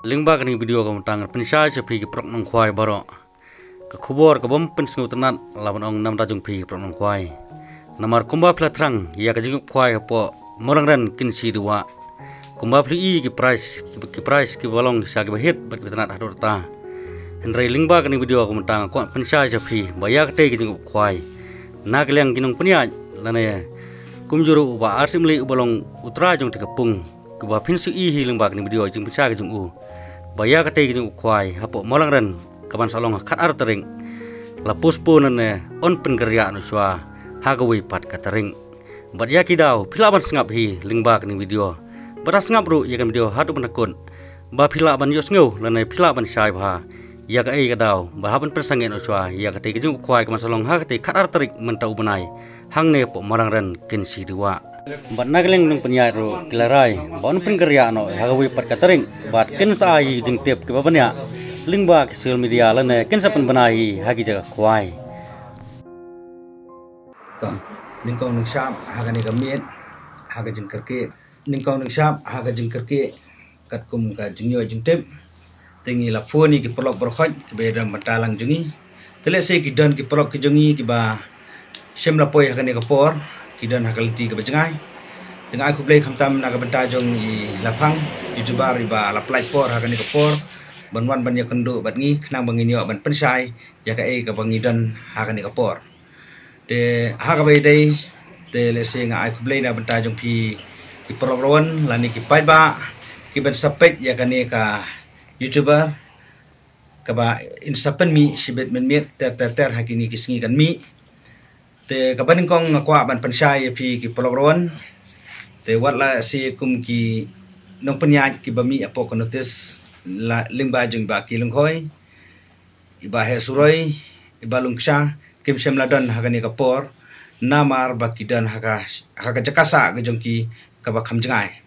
lingba kini video kamu tangan pinsai se phi prok nong khwai baro ka khubor ka bom pins ngu tanat laban ong namda jung phi prok nong khwai namar kumba pelatrang ia ya ka jing po morang ren kin si dua. kumba pli i ki price ki price ki balong sa ki bahit bat tenat hadur ta henrai lingba kini video kamu tangan kuat pinsai se bayak te ki jing khwai nak leng kinong lana ya. kumjuru uba arsimli ubalong utra jung tekapung kuba pin su i hi bak ni video jing pisa ke jung u. Baya kate ke jung kwai hapo molang ren kaman salong khat ar tering. Lapus pun ne on pen kerja nu swa hagawi pat katering. Bat ya kidau pilaban sengap hi leng bak ni video. Beras sengap ru ya kan video hadu menakun. Ba pilaban yos ngau lanai pilaban sai ba Ya ka ei ka dau ba haban persangen swa ya ka te jung kwai kaman salong ha ka te khat ar tering mentau benai. Hang ne po malang ren kin si duwa nagling nung penyaru kelarai, bon pun kerja no, ya, hagawi perkatering, bat ken saai jeng tiap kebabanya, ling ba sosial media lene ken sapen benahi hagi jaga kuai. Tong, ningkong nung syam haga ni gamit, haga jeng kerke, ningkong nung syam haga jeng kerke, kat kum ka jeng yo jeng tiap, tingi laponi ki perlok berkhoj, kebeda matalang jengi, kelese ki don ki perlok ki jengi ki ba, shem lapoi haga ni kapor, kidan hakal ti ka bachangai tengai aku play khamtam na ka banta jong i lafang youtuber riba la play for hakani ka for ban wan ban yakendu bat ngi khnang bangi ni ban pensai ya ka e ka bangi dan hakani ka por te bai dei de le se nga ai ku play na banta jong pi ki program ni ki pai ba ki ban sapek ya ka ne ka youtuber kaba insapan mi sibet men mi ter ter ter hakini kisingi kan mi te kapan kong ngakwa ban pensai api ki polokron te wat la si kum ki nong penyaj ki bami apo konotis la ling ba jung ba ki lung koi iba he suroi iba lung sha kim shem la don hagani ka por namar ba ki don haka haka jakasa ge jung ki kaba kam jengai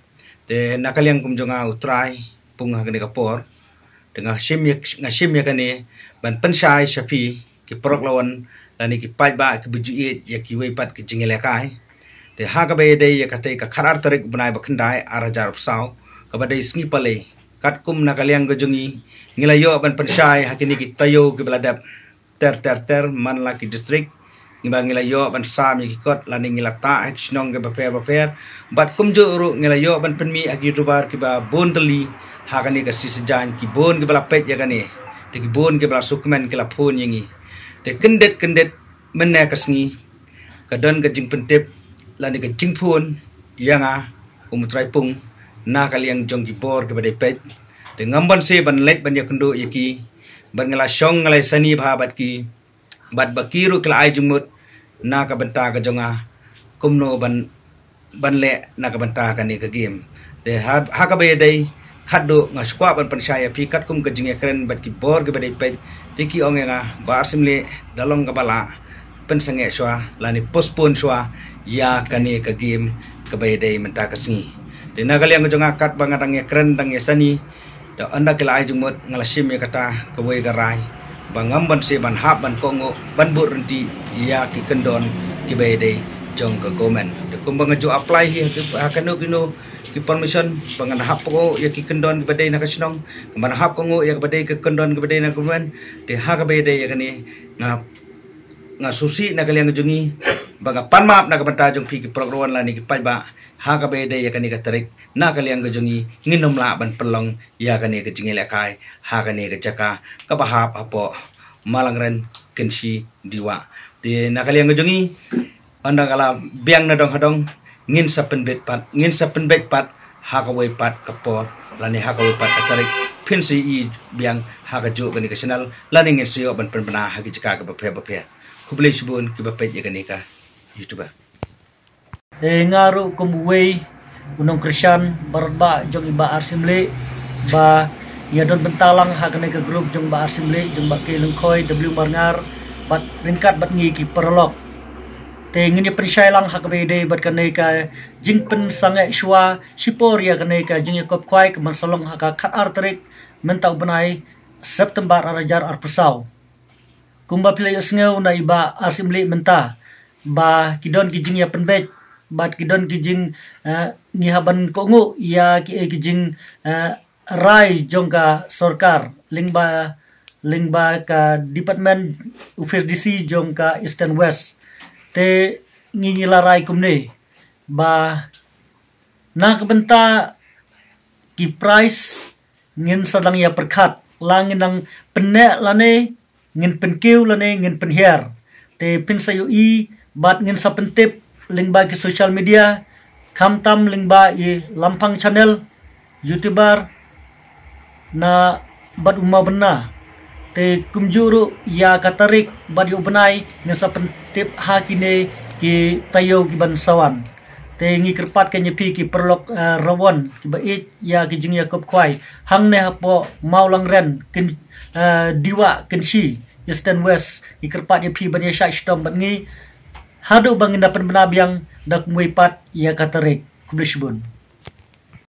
te te yang kum a utrai pung hagani ka por tengah shim yak ngashim ya ni ban pensai shapi ki polok lawan lani ki pai ba ki buju ye ya ki wei pat ki le kai te ha ka be de ya ka te ka kharar tarik bunai ba khandai ar hajar psau ka ba de sngi pale kat kum na kalyang ga jungi ngila yo ban shai ha ki tayo ki beladap ter ter ter man la ki district ngila ngila yo ban sam ki kot lani ngila ta ek shnong ge ba pe ba pe bat kum jo ru ngila yo ban penmi ak ki ba bondeli ha ka sisijan ki bon ki bela pet ya kani ki bon ki bala sukmen ki la phone yangi de kendet kendet menne kasni don ka jing pentep lani ka jing phun yanga umutrai pung na kali yang jong ki bor ke badai pet de ngamban se ban lek ban yakundo yaki ban ngala shong ngala sani bha bat ki bat bakiru kala ai jumut na ka banta ka jonga kumno ban ban le na ka banta ka ni ka game de ha ha ka be dai khaddo nga ban pan kat kum ka jing ekren bat ki bor ke pet tiki nga ba asimle dalong kabala pensenge shwa lani postpone shwa ya kane ka game bay dai menta singi de nagali ang jonga kat banga tangi kren tangi da anda kelai ngala ngalasim ya kata rai garai bangamban se ban hap ban kongo ban burunti ya ki kendon bay dai jong ka comment kung bangajo apply ya, hi ah, kanu kinu ki permission pangan hap ko ya ki kendon badai nak kasnong kemana hap ko ya badai ke kendon badai nak kuman di ha ke badai ya kani nga nga susi nak kalian ngejungi baga panmap nak kabanta jung pi ki program la ni ki ba ha ke badai ya kani ka tarik na kaliang jungi nginom la ban pelong ya kani ke jingi lekai kai ha kani ka jaka ke bahap apo malangren kensi diwa di nak kalian ngejungi anda kala biang na dong hadong ngin sa penbet pat ngin sa penbet pat hakawai pat kapor lani hakawai pat atarik pin si i biang hakaju gani kasinal lani ngin siyo ban penbena hagi jika ke bapia bapia kubli sibun ki bapet ya gani ka youtuber e ngaru kumbuwi unong kristian barba jong iba arsimli ba yadon bentalang hakane ke grup jong ba arsimli jong ba kelengkoi w marngar bat ringkat bat ngi ki perlok te ngin ya lang hak be dei bat kanai ka jing pen sangai shua shipor ya kanai ka jing ya kwai kemer salong hak khat artrik mentau benai September arajar ar pesau kumba pila yo sngeu na iba asimli menta ba kidon ki jing ya penbet bat kidon ki jing eh, ni haban ko ngu ya ki e ki jing eh, rai jongka sorkar lingba lingba ka department office dc jongka eastern west te kum kumne ba na kebenta ki price ngin sadang ya perkat langin nang penne lane ngin penkiu lane ngin penhiar te pin sayo i bat ngin sa pentip lingba ki social media kam tam lingba i lampang channel youtuber na bat umma benna te kumjuru ya katarik bat benai nyo sa pentip hakine ki tayo ki bansawan te ngi kerpat ke nyepi ki perlok eh, rawon ki baik ya ki ya Yaakob Kwai hang ne hapo maulang ren kin eh, diwa kinsi east and west ki kerpat nyepi bani syak shtom bat ngi hadu bang dapen benab yang dak muipat ya katarik kumlish